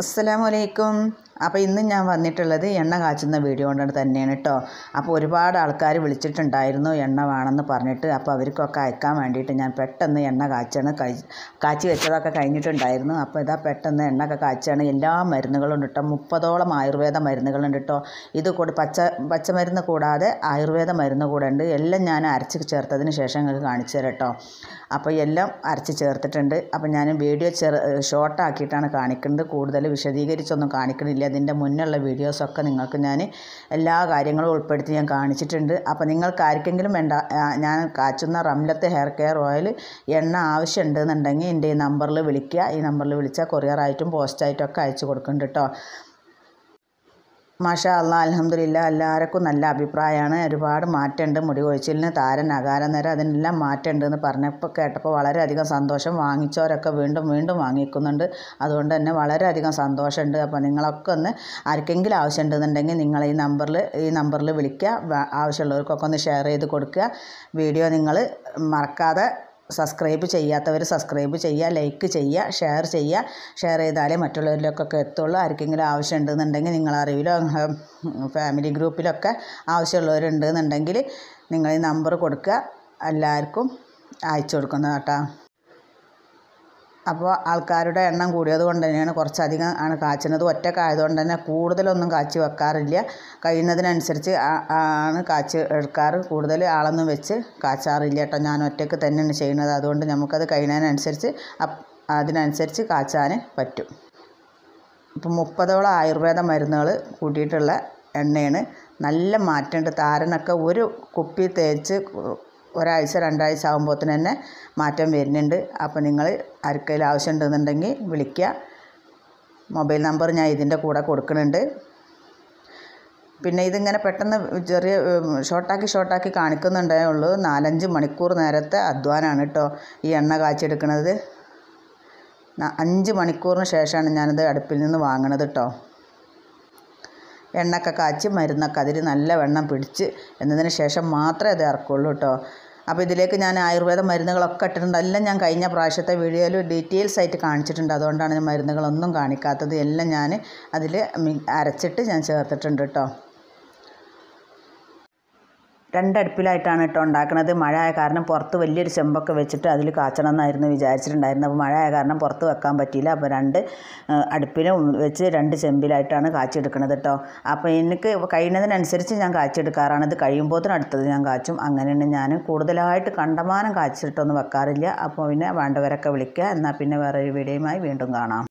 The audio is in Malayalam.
അസ്സലാമലൈക്കും അപ്പോൾ ഇന്ന് ഞാൻ വന്നിട്ടുള്ളത് എണ്ണ കാച്ചുന്ന വീഡിയോ കൊണ്ട് തന്നെയാണ് കേട്ടോ അപ്പോൾ ഒരുപാട് ആൾക്കാർ വിളിച്ചിട്ടുണ്ടായിരുന്നു എണ്ണ വേണമെന്ന് പറഞ്ഞിട്ട് അപ്പോൾ അവർക്കൊക്കെ അയക്കാൻ വേണ്ടിയിട്ട് ഞാൻ പെട്ടെന്ന് എണ്ണ കാച്ചാണ് കാച്ചി വെച്ചതൊക്കെ കഴിഞ്ഞിട്ടുണ്ടായിരുന്നു അപ്പോൾ ഇതാ പെട്ടെന്ന് എണ്ണ ഒക്കെ കാച്ചാണ് എല്ലാ മരുന്നുകളും കേട്ടോ മുപ്പതോളം ആയുർവേദ മരുന്നുകളുണ്ട് കേട്ടോ ഇത് കൂടി പച്ച പച്ചമരുന്ന് കൂടാതെ ആയുർവേദ മരുന്ന് കൂടെ ഉണ്ട് എല്ലാം ഞാൻ അരച്ച് ചേർത്തതിന് ശേഷം നിങ്ങൾക്ക് കാണിച്ചു തരാം കേട്ടോ അപ്പോൾ എല്ലാം അരച്ച് ചേർത്തിട്ടുണ്ട് അപ്പോൾ ഞാൻ വീഡിയോ ചെറു ഷോർട്ടാക്കിയിട്ടാണ് കാണിക്കുന്നത് കൂടുതൽ വിശദീകരിച്ചൊന്നും കാണിക്കണില്ല ഇതിൻ്റെ മുന്നുള്ള വീഡിയോസൊക്കെ നിങ്ങൾക്ക് ഞാൻ എല്ലാ കാര്യങ്ങളും ഉൾപ്പെടുത്തി ഞാൻ കാണിച്ചിട്ടുണ്ട് അപ്പോൾ നിങ്ങൾക്ക് ആർക്കെങ്കിലും വേണ്ട ഞാൻ കാച്ചുന്ന റംലത്തെ ഹെയർ കെയർ ഓയിൽ എണ്ണ ആവശ്യമുണ്ടെന്നുണ്ടെങ്കിൽ എൻ്റെ ഈ നമ്പറിൽ വിളിക്കുക ഈ നമ്പറിൽ വിളിച്ചാൽ കൊറിയറായിട്ടും പോസ്റ്റായിട്ടും ഒക്കെ അയച്ചു കൊടുക്കുന്നുണ്ട് കേട്ടോ മാഷാ അല്ല അലഹമ്മദില്ല എല്ലാവർക്കും നല്ല അഭിപ്രായമാണ് ഒരുപാട് മാറ്റമുണ്ട് മുടി കൊഴിച്ചിലിന് താരൻ അകാരം നേരം അതിനെല്ലാം മാറ്റമുണ്ട് എന്ന് പറഞ്ഞപ്പോൾ കേട്ടപ്പോൾ വളരെയധികം സന്തോഷം വാങ്ങിച്ചവരൊക്കെ വീണ്ടും വീണ്ടും വാങ്ങിക്കുന്നുണ്ട് അതുകൊണ്ട് തന്നെ വളരെയധികം സന്തോഷമുണ്ട് അപ്പോൾ നിങ്ങളൊക്കെ ഒന്ന് ആർക്കെങ്കിലും ആവശ്യമുണ്ടെന്നുണ്ടെങ്കിൽ നിങ്ങൾ ഈ നമ്പറിൽ ഈ നമ്പറിൽ വിളിക്കുക ആവശ്യമുള്ളവർക്കൊക്കെ ഒന്ന് ഷെയർ ചെയ്ത് കൊടുക്കുക വീഡിയോ നിങ്ങൾ മറക്കാതെ സബ്സ്ക്രൈബ് ചെയ്യാത്തവർ സബ്സ്ക്രൈബ് ചെയ്യുക ലൈക്ക് ചെയ്യുക ഷെയർ ചെയ്യുക ഷെയർ ചെയ്താലേ മറ്റുള്ളവരിലൊക്കെ എത്തുള്ളൂ ആർക്കെങ്കിലും ആവശ്യമുണ്ടെന്നുണ്ടെങ്കിൽ നിങ്ങളറിവിലോ ഫാമിലി ഗ്രൂപ്പിലൊക്കെ ആവശ്യമുള്ളവരുണ്ടെന്നുണ്ടെങ്കിൽ നിങ്ങൾ ഈ നമ്പർ കൊടുക്കുക എല്ലാവർക്കും അയച്ചു കൊടുക്കുന്നതാണ് കേട്ടോ അപ്പോൾ ആൾക്കാരുടെ എണ്ണം കൂടിയത് കൊണ്ട് തന്നെയാണ് കുറച്ചധികം ആണ് കാച്ചുന്നത് ഒറ്റക്കായതുകൊണ്ട് തന്നെ കൂടുതലൊന്നും കാച്ചി വെക്കാറില്ല കഴിയുന്നതിനനുസരിച്ച് ആണ് കാച്ചി എടുക്കാറ് കൂടുതൽ ആളൊന്നും വെച്ച് കാച്ചാറില്ല കേട്ടോ ഞാൻ ഒറ്റയ്ക്ക് തന്നെയാണ് ചെയ്യുന്നത് അതുകൊണ്ട് നമുക്കത് കഴിയുന്നതിനനുസരിച്ച് അതിനനുസരിച്ച് കാച്ചാൻ പറ്റും ഇപ്പം മുപ്പതോളം ആയുർവേദ മരുന്നുകൾ കൂട്ടിയിട്ടുള്ള എണ്ണയാണ് നല്ല മാറ്റമുണ്ട് താരനൊക്കെ ഒരു കുപ്പി തേച്ച് ഒരാഴ്ച രണ്ടാഴ്ച ആകുമ്പോൾ തന്നെ മാറ്റം വരുന്നുണ്ട് അപ്പോൾ നിങ്ങൾ ആർക്കെങ്കിലും ആവശ്യമുണ്ടെന്നുണ്ടെങ്കിൽ വിളിക്കുക മൊബൈൽ നമ്പർ ഞാൻ ഇതിൻ്റെ കൂടെ കൊടുക്കുന്നുണ്ട് പിന്നെ ഇതിങ്ങനെ പെട്ടെന്ന് ചെറിയ ഷോർട്ടാക്കി ഷോർട്ടാക്കി കാണിക്കുന്നുണ്ടേ ഉള്ളൂ നാലഞ്ച് മണിക്കൂർ നേരത്തെ അധ്വാനമാണ് കേട്ടോ ഈ എണ്ണ കാച്ചെടുക്കുന്നത് അഞ്ച് മണിക്കൂറിന് ശേഷമാണ് ഞാനത് അടുപ്പിൽ നിന്ന് വാങ്ങണത് കേട്ടോ വെണ്ണൊക്കെ കാച്ചി മരുന്നൊക്കെ അതിൽ നല്ല വെണ്ണം പിടിച്ച് എന്നതിന് ശേഷം മാത്രമേ അത് ഇറക്കുള്ളൂ കേട്ടോ അപ്പോൾ ഇതിലേക്ക് ഞാൻ ആയുർവേദ മരുന്നുകളൊക്കെ ഇട്ടിട്ടുണ്ട് എല്ലാം ഞാൻ കഴിഞ്ഞ പ്രാവശ്യത്തെ വീഡിയോയിൽ ഡീറ്റെയിൽസ് ആയിട്ട് കാണിച്ചിട്ടുണ്ട് അതുകൊണ്ടാണ് ഞാൻ മരുന്നുകളൊന്നും കാണിക്കാത്തത് എല്ലാം ഞാൻ അതിൽ അരച്ചിട്ട് ഞാൻ ചേർത്തിട്ടുണ്ട് കേട്ടോ രണ്ടടുപ്പിലായിട്ടാണ് കേട്ടോ ഉണ്ടാക്കുന്നത് ആയ കാരണം പുറത്ത് വലിയൊരു ചെമ്പൊക്കെ വെച്ചിട്ട് അതിൽ കാച്ചണം എന്നായിരുന്നു വിചാരിച്ചിട്ടുണ്ടായിരുന്നത് അപ്പോൾ ആയ കാരണം പുറത്ത് വെക്കാൻ പറ്റിയില്ല അപ്പോൾ രണ്ട് അടുപ്പിലും വെച്ച് രണ്ട് ചെമ്പിലായിട്ടാണ് കാച്ചെടുക്കുന്നത് കേട്ടോ അപ്പോൾ എനിക്ക് കഴിയുന്നതിനനുസരിച്ച് ഞാൻ കാച്ചെടുക്കാറാണ് ഇത് കഴിയുമ്പോഴത്തിന് അടുത്തത് ഞാൻ കാച്ചും അങ്ങനെയാണ് ഞാൻ കൂടുതലായിട്ട് കണ്ടമാനം കാച്ചിട്ടൊന്നും വെക്കാറില്ല അപ്പോൾ പിന്നെ വേണ്ടവരൊക്കെ വിളിക്കുക എന്നാൽ പിന്നെ വേറൊരു വീഡിയോയുമായി വീണ്ടും കാണാം